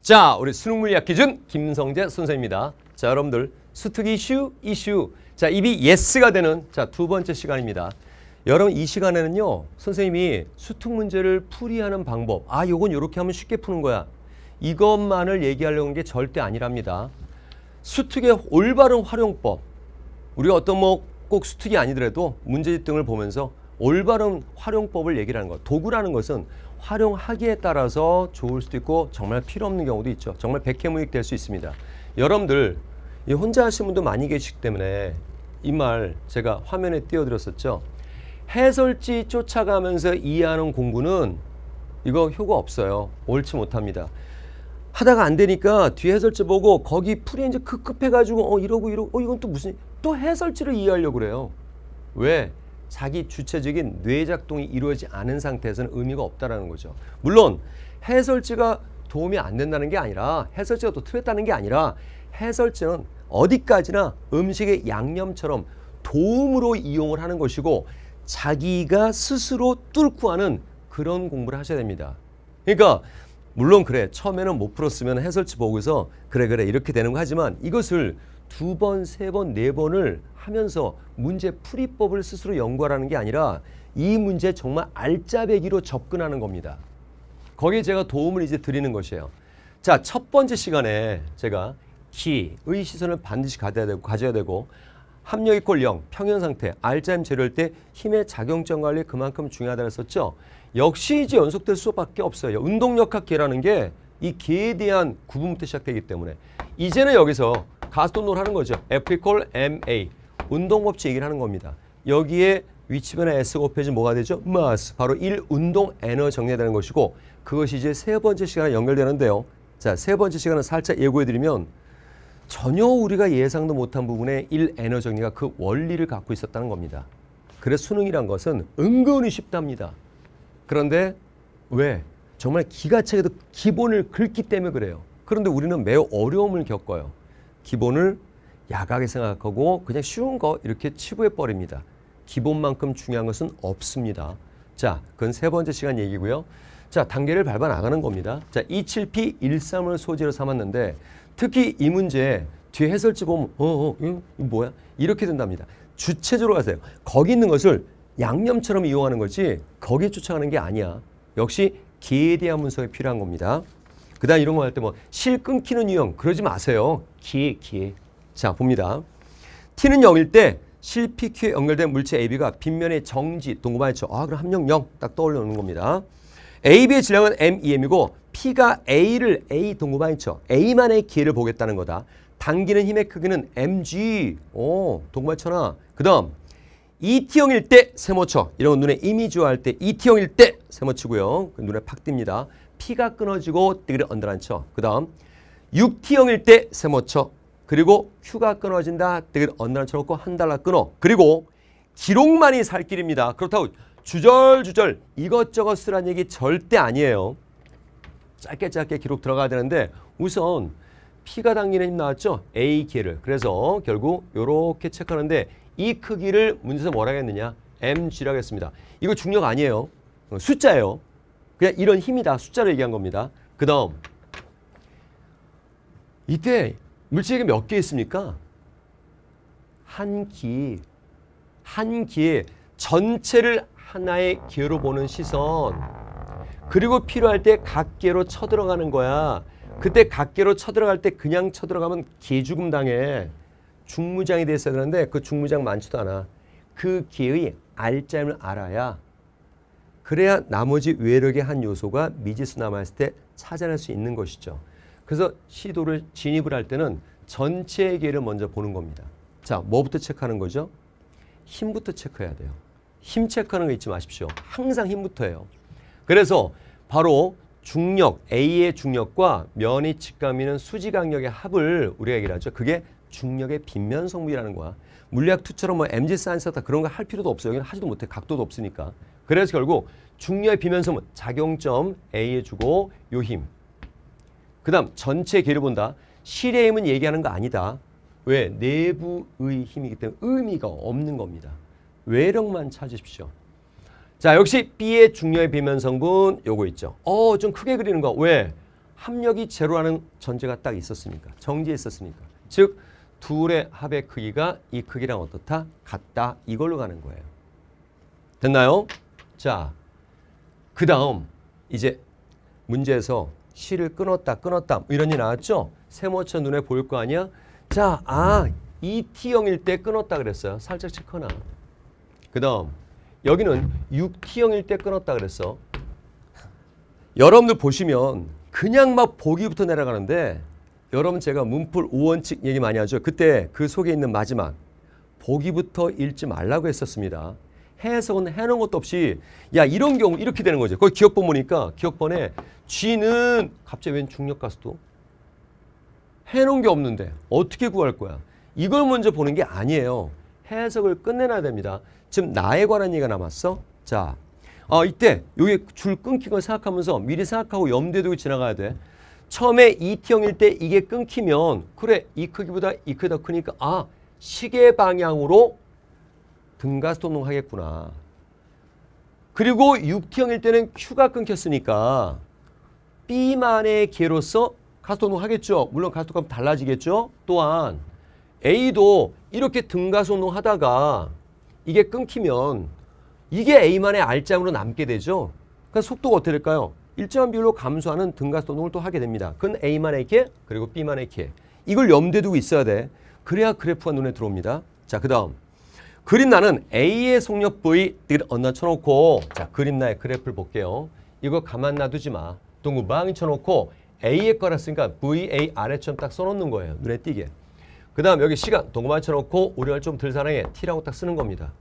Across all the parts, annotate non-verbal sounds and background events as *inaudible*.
자, 우리 수능 물리학 기준 김성재 선생입니다. 자, 여러분들 수특 이슈 이슈. 자, 입이 예스가 되는 자, 두 번째 시간입니다. 여러분 이 시간에는요. 선생님이 수특 문제를 풀이하는 방법. 아, 요건 이렇게 하면 쉽게 푸는 거야. 이것만을 얘기하려는 게 절대 아니랍니다. 수특의 올바른 활용법. 우리가 어떤 뭐 꼭 수특이 아니더라도 문제집 등을 보면서 올바른 활용법을 얘기 하는 거. 도구라는 것은 활용하기에 따라서 좋을 수도 있고 정말 필요 없는 경우도 있죠. 정말 백해무익 될 수 있습니다. 여러분들 이 혼자 하시는 분도 많이 계시기 때문에 이 말 제가 화면에 띄워드렸었죠. 해설지 쫓아가면서 이해하는 공부는 이거 효과 없어요. 옳지 못합니다. 하다가 안 되니까 뒤에 해설지 보고 거기 풀이 이제 급급해가지고 어 이러고 이러고 어 이건 또 무슨 또 해설지를 이해하려고 그래요. 왜? 자기 주체적인 뇌작동이 이루어지지 않은 상태에서는 의미가 없다라는 거죠. 물론 해설지가 도움이 안 된다는 게 아니라 해설지가 또 틀렸다는 게 아니라 해설지는 어디까지나 음식의 양념처럼 도움으로 이용을 하는 것이고 자기가 스스로 뚫고 하는 그런 공부를 하셔야 됩니다. 그러니까 물론 그래 처음에는 못 풀었으면 해설지 보고서 그래 그래 이렇게 되는 거 하지만 이것을 두 번, 세 번, 네 번을 하면서 문제 풀이법을 스스로 연구하라는 게 아니라 이 문제 정말 알짜배기로 접근하는 겁니다. 거기에 제가 도움을 이제 드리는 것이에요. 자, 첫 번째 시간에 제가 기의 시선을 반드시 가져야 되고, 가져야 되고 합력 이꼴 0, 평형 상태, 알짜임 제로일 때 힘의 작용점 관리 그만큼 중요하다고 했었죠. 역시 이제 연속될 수밖에 없어요. 운동역학계라는 게 이 기에 대한 구분부터 시작되기 때문에 이제는 여기서 가스 운동을 하는 거죠. 에피콜 MA. 운동 법칙 얘기를 하는 겁니다. 여기에 위치 변화 S가 곱해지 뭐가 되죠? mass. 바로 1 운동 에너 정리되는 것이고 그것이 이제 세 번째 시간에 연결되는데요. 자, 세 번째 시간은 살짝 예고해 드리면 전혀 우리가 예상도 못한 부분에 1 에너 정리가 그 원리를 갖고 있었다는 겁니다. 그래서 수능이란 것은 은근히 쉽답니다. 그런데 왜? 정말 기가 차게도 기본을 긁기 때문에 그래요. 그런데 우리는 매우 어려움을 겪어요. 기본을 야각에 생각하고 그냥 쉬운 거 이렇게 치부해 버립니다. 기본만큼 중요한 것은 없습니다. 자, 그건 세 번째 시간 얘기고요. 자, 단계를 밟아 나가는 겁니다. 자, 27P13을 소재로 삼았는데 특히 이 문제 뒤에 해설지 보면 어, 어, 이 뭐야? 이렇게 된답니다. 주체적으로 가세요. 거기 있는 것을 양념처럼 이용하는 거지 거기에 쫓아가는 게 아니야. 역시 기에 대한 분석이 필요한 겁니다. 그다음 이런 거 할 때 뭐 실 끊기는 유형 그러지 마세요. 기회 기회. 자 봅니다. T는 0일 때 실피큐에 연결된 물체 AB가 빗면의 정지 동그라미 쳐. 아 그럼 함력0딱 떠올려놓는 겁니다. AB의 질량은 MEM이고 P가 A를 A 동그라미 쳐. A만의 기회를 보겠다는 거다. 당기는 힘의 크기는 mg. 오, 동발천하. 그다음 ET형일 때 세모쳐. 이런 건 눈에 이미지화할 때 ET형일 때 세모치고요. 그 눈에 팍 띕니다. P가 끊어지고 뜨기를 언더란쳐. 그 다음 6T형일 때 세모쳐. 그리고 Q가 끊어진다. 뜨기를 언더란쳐 놓고 한달라 끊어. 그리고 기록만이 살 길입니다. 그렇다고 주절주절 이것저것 쓰라는 얘기 절대 아니에요. 짧게 짧게 기록 들어가야 되는데 우선 P가 당기는 힘 나왔죠? A 기를. 그래서 결국 이렇게 체크하는데 이 크기를 문제에서 뭐라 겠느냐 MG라고 했습니다. 이거 중력 아니에요. 어, 숫자예요. 그냥 이런 힘이다. 숫자로 얘기한 겁니다. 그 다음 이때 물질이 몇 개 있습니까? 한 기, 한 기에 전체를 하나의 기로 보는 시선 그리고 필요할 때 각계로 쳐들어가는 거야. 그때 각계로 쳐들어갈 때 그냥 쳐들어가면 개죽음 당해. 중무장이 됐어야 되는데 그 중무장 많지도 않아. 그 기의 알짜임을 알아야 그래야 나머지 외력의 한 요소가 미지수 남았을때 찾아낼 수 있는 것이죠. 그래서 시도를 진입을 할 때는 전체의 개를 먼저 보는 겁니다. 자, 뭐부터 체크하는 거죠? 힘부터 체크해야 돼요. 힘 체크하는 거 잊지 마십시오. 항상 힘부터 해요. 그래서 바로 중력, A의 중력과 면의 직감이는 수지 강력의 합을 우리가 얘기를 하죠. 그게 중력의 빈면 성분이라는 거야. 물리학 2처럼 뭐 MG 사이언스 다 그런 거 할 필요도 없어요. 여기는 하지도 못해. 각도도 없으니까. 그래서 결국 중력의 비면성은 작용점 A에 주고 요 힘. 그 다음 전체 길을 본다. 실의 힘은 얘기하는 거 아니다. 왜? 내부의 힘이기 때문에 의미가 없는 겁니다. 외력만 찾으십시오. 자 역시 B의 중력의 비면성분 요거 있죠. 어 좀 크게 그리는 거. 왜? 합력이 제로라는 전제가 딱 있었으니까. 정지에 있었으니까. 즉 둘의 합의 크기가 이 크기랑 어떻다? 같다. 이걸로 가는 거예요. 됐나요? 자, 그 다음 이제 문제에서 실을 끊었다 끊었다 뭐 이런 일 나왔죠? 세모처 눈에 보일 거 아니야? 자, 아 ET형일 때 끊었다 그랬어요. 살짝 체크나. 그 다음 여기는 6T형일 때 끊었다 그랬어. 여러분들 보시면 그냥 막 보기부터 내려가는데 여러분 제가 문풀 5원칙 얘기 많이 하죠. 그때 그 속에 있는 마지막 보기부터 읽지 말라고 했었습니다. 해석은 해놓은 것도 없이 야 이런 경우 이렇게 되는 거죠. 그걸 기억본 보니까 기억본에 G는 갑자기 웬중력가스도 해놓은 게 없는데 어떻게 구할 거야. 이걸 먼저 보는 게 아니에요. 해석을 끝내놔야 됩니다. 지금 나에 관한 얘기가 남았어. 자, 어, 이때 여기 줄 끊긴 걸 생각하면서 미리 생각하고 염두에 두고 지나가야 돼. 처음에 ET형일 때 이게 끊기면 그래 이 크기보다 이 크다 크니까 아 시계 방향으로 등가스통동 하겠구나. 그리고 6T형일 때는 Q가 끊겼으니까 B만의 계로서 가스통동 하겠죠. 물론 가스통값 달라지겠죠. 또한 A도 이렇게 등가스통동 하다가 이게 끊기면 이게 A만의 알짱으로 남게 되죠. 그러니까 속도가 어떻게 될까요? 일정한 비율로 감소하는 등가스동을 또 하게 됩니다. 그건 A만의 K 그리고 B만의 K 이걸 염두에 두고 있어야 돼. 그래야 그래프가 눈에 들어옵니다. 자, 그 다음 그림나는 A의 속력 V 늘 언나 쳐놓고 자 그림나의 그래프를 볼게요. 이거 가만 놔두지 마. 동그방이 쳐놓고 A의 거라 으니까 VAR에처럼 딱 써놓는 거예요. 눈에 띄게. 그 다음 여기 시간 동그라미 쳐놓고 우리를 좀덜 사랑해 T라고 딱 쓰는 겁니다.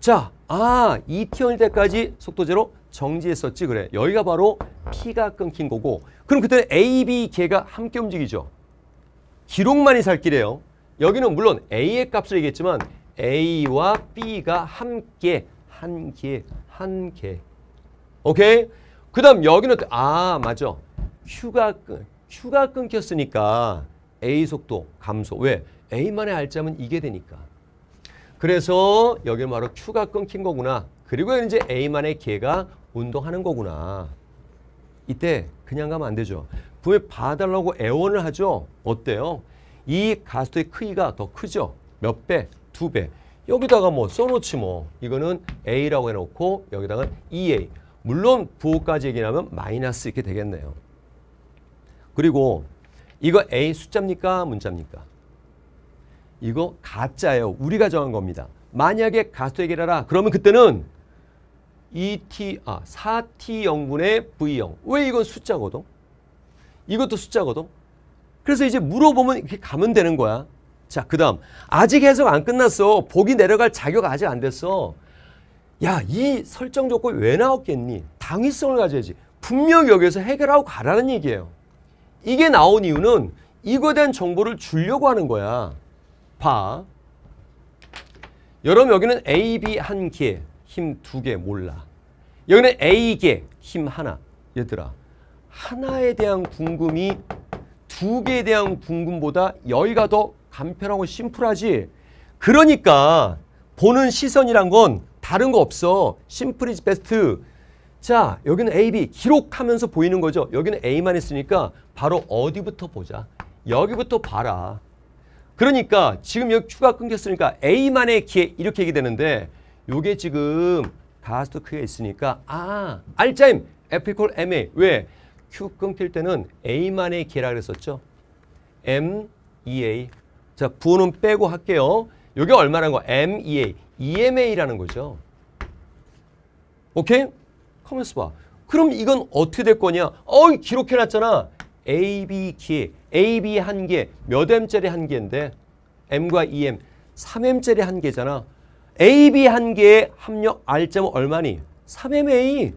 자, 아, 이티어 때까지 속도 제로 정지했었지 그래. 여기가 바로 P가 끊긴 거고 그럼 그때 A, B, K가 함께 움직이죠. 기록만이 살 길이에요. 여기는 물론 A의 값을 얘기했지만 A와 B가 함께 한 개, 한 개. 오케이? 그 다음 여기는 아 맞아. Q가 Q가 끊겼으니까 A 속도 감소. 왜? A만의 알짜면 이게 되니까. 그래서 여기 바로 Q가 끊긴 거구나. 그리고 이제 A만의 개가 운동하는 거구나. 이때 그냥 가면 안 되죠. 분명 봐달라고 애원을 하죠. 어때요? 이가스의 크기가 더 크죠. 몇 배? 두배 여기다가 뭐 써놓지 뭐. 이거는 A라고 해놓고 여기다가 EA. 물론 부호까지 얘기하면 마이너스 이렇게 되겠네요. 그리고 이거 A 숫자입니까? 문자입니까? 이거 가짜예요. 우리가 정한 겁니다. 만약에 가수 얘기하라 그러면 그때는 2t, e 아, 4t영분의 v0. 왜 이건 숫자거든? 이것도 숫자거든? 그래서 이제 물어보면 이렇게 가면 되는 거야. 자, 그 다음. 아직 해석 안 끝났어. 복이 내려갈 자격 아직 안 됐어. 야, 이 설정 조건 왜 나왔겠니? 당위성을 가져야지. 분명히 여기서 에 해결하고 가라는 얘기예요. 이게 나온 이유는 이거에 대한 정보를 주려고 하는 거야. 봐. 여러분 여기는 A, B 한 개, 힘 두 개 몰라. 여기는 A 개, 힘 하나. 얘들아, 하나에 대한 궁금이 두 개에 대한 궁금보다 여기가 더 간편하고 심플하지. 그러니까 보는 시선이란 건 다른 거 없어. 심플 이즈 베스트. 자, 여기는 A, B 기록하면서 보이는 거죠. 여기는 A만 했으니까 바로 어디부터 보자. 여기부터 봐라. 그러니까 지금 여기 추가 끊겼으니까 A만의 기에 이렇게 얘기되는데 요게 지금 가스도 크에 있으니까 아, 알짜임 F 이퀄 MA. 왜? Q 끊길 때는 A만의 기라 그랬었죠. M, EA. 자, 부호는 빼고 할게요. 이게 얼마라는 거? MEA, EMA라는 거죠. 오케이? 가만있 봐. 그럼 이건 어떻게 될 거냐? 어, 기록해놨잖아. AB 기, AB 한 개, 몇 M짜리 한 개인데 M과 EM, 3M짜리 한 개잖아. AB 한 개의 합력 R점 얼마니? 3MA.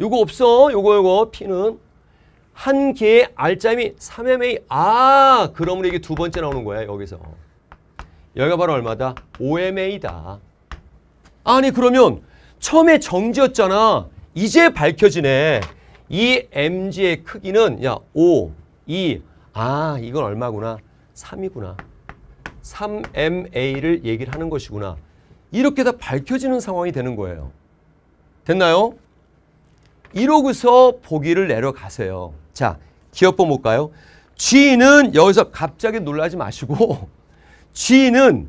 요거 없어. 요거 요거 P는 한 개의 알짜임이 3mA. 아, 그러면 이게 두 번째 나오는 거야, 여기서. 여기가 바로 얼마다? 5mA다. 아니, 그러면 처음에 정지였잖아. 이제 밝혀지네. 이 mg의 크기는 야 5, 2, 아 이건 얼마구나. 3이구나. 3ma를 얘기를 하는 것이구나. 이렇게 다 밝혀지는 상황이 되는 거예요. 됐나요? 이러고서 보기를 내려가세요. 자, 기억법 볼까요? G는 여기서 갑자기 놀라지 마시고 *laughs* G는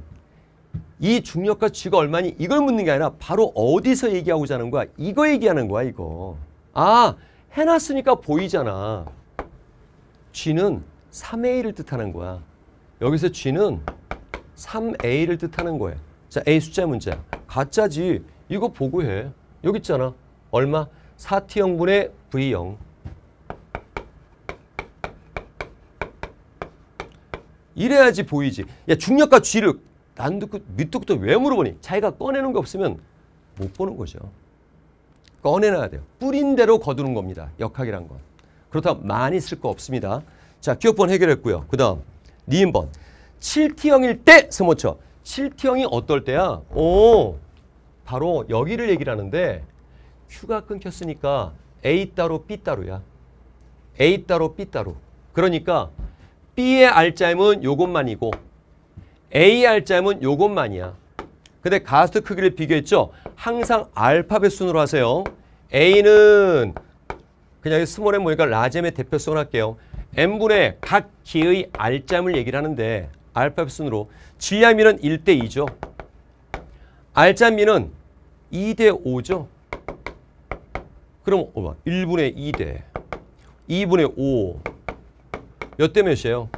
이 중력과 G가 얼마니 이걸 묻는 게 아니라 바로 어디서 얘기하고자 하는 거야? 이거 얘기하는 거야, 이거. 아, 해놨으니까 보이잖아. G는 3A를 뜻하는 거야. 여기서 G는 3A를 뜻하는 거야. 자, A 숫자 문제야. 가짜지. 이거 보고 해. 여기 있잖아. 얼마? 4T형분의 V0. 이래야지 보이지. 야, 중력과 쥐를 안듣 밑도부터 왜 물어보니? 자기가 꺼내는 게 없으면 못 보는 거죠. 꺼내놔야 돼요. 뿌린 대로 거두는 겁니다. 역학이란 건. 그렇다고 많이 쓸 거 없습니다. 자, 기억번 해결했고요. 그 다음, 니은번. 7T형일 때 스모쳐. 7T형이 어떨 때야? 오, 바로 여기를 얘기를 하는데 Q가 끊겼으니까 A 따로 B 따로야. A 따로 B 따로. 그러니까 B의 알짜임은 요것만이고 A 의알짜임은 요것만이야. 근데 가수 크기를 비교했죠? 항상 알파벳 순으로 하세요. A는 그냥 스몰 M 모니까 라지 의 대표성을 할게요. M분의 각 기의 R자임을 얘기를 하는데 알파벳 순으로 질량미는 1대2죠. r 자미는 2대5죠. 그럼 1분의 어, 2대 2분의 5 몇대 몇이에요?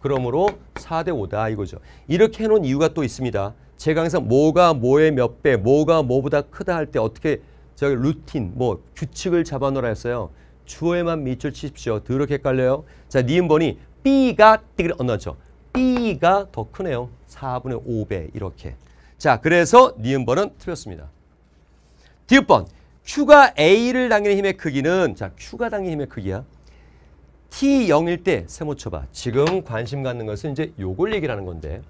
그러므로 4 대 5다 이거죠. 이렇게 해놓은 이유가 또 있습니다. 제가 항상 뭐가 뭐의 몇 배, 뭐가 뭐보다 크다 할 때 어떻게 제가 루틴, 뭐 규칙을 잡아놓으라 했어요. 주어에만 밑줄 치십시오. 더럽게 헷갈려요. 자, 니은번이 네 B가 띠그 언나죠. B가 더 크네요. 4분의 5배 이렇게. 자, 그래서 니은번은 네 틀렸습니다. 디번 Q가 A를 당기는 힘의 크기는 자, Q가 당기는 힘의 크기야. T0일 때 세모 쳐봐. 지금 관심 갖는 것은 이제 요걸 얘기하는 건데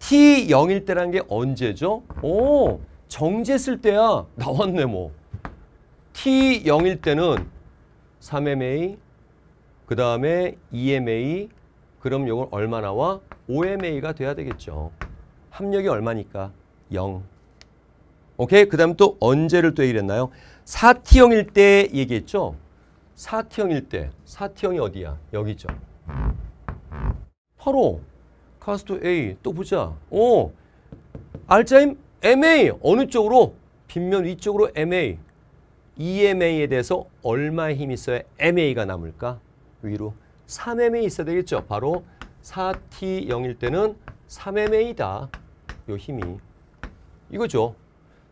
T0일 때라는 게 언제죠? 오, 정지했을 때야. 나왔네 뭐. T0일 때는 3MA, 그 다음에 EMA, 그럼 요걸 얼마 나와? OMA가 돼야 되겠죠. 합력이 얼마니까? 0. 오케이? 그 다음 또 언제를 또 얘기했나요? 4 t 0일때 얘기했죠? 4티형일때4티형이 어디야? 여기죠. 바로 카스트 A 또 보자. 오, 어, 알짜임 MA 어느 쪽으로? 빗면 위쪽으로 MA. EMA에 대해서 얼마의 힘이 있어야 MA가 남을까? 위로 3MA 있어야 되겠죠. 바로 4T0일 때는 3MA다. 요 힘이. 이거죠.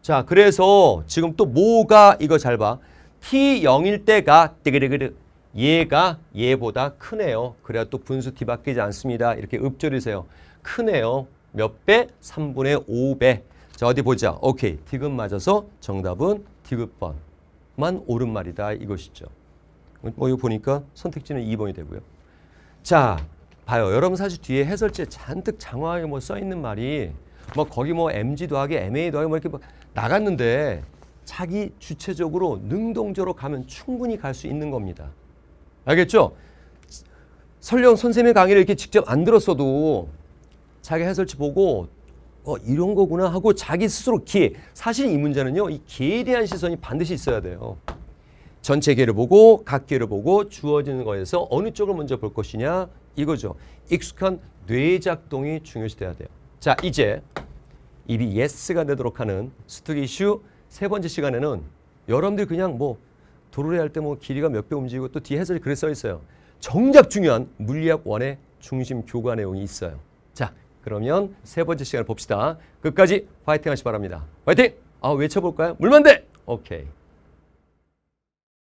자, 그래서 지금 또 뭐가 이거 잘 봐. T0일 때가 띠그리그르 얘가 얘보다 크네요. 그래야 또 분수 t 바뀌지 않습니다. 이렇게 읊조리세요. 크네요. 몇 배? 3분의 5배. 자 어디 보자. 오케이. 티귿 맞아서 정답은 티귿번만 옳은 말이다 이것이죠. 뭐 이거 보니까 선택지는 2번이 되고요. 자 봐요. 여러분 사실 뒤에 해설지에 잔뜩 장황하게 뭐 써있는 말이 뭐 거기 뭐 MG도 하게 MA도 하게 뭐 이렇게 막 뭐 나갔는데 자기 주체적으로 능동적으로 가면 충분히 갈 수 있는 겁니다. 알겠죠? 설령 선생님의 강의를 이렇게 직접 안 들었어도 자기 해설치 보고 어, 이런 거구나 하고 자기 스스로 기 사실 이 문제는요. 이기에 대한 시선이 반드시 있어야 돼요. 전체 기를 보고 각기를 보고 주어지는 거에서 어느 쪽을 먼저 볼 것이냐 이거죠. 익숙한 뇌작동이 중요시 돼야 돼요. 자 이제 입이 예스가 되도록 하는 스투기 이슈 세 번째 시간에는 여러분들이 그냥 뭐도로래할때 뭐 길이가 몇 배 움직이고 또 뒤에 해설이 그래 써 있어요. 정작 중요한 물리학 원의 중심 교과 내용이 있어요. 자, 그러면 세 번째 시간을 봅시다. 끝까지 파이팅 하시 바랍니다. 파이팅! 아, 외쳐볼까요? 물만대! 오케이.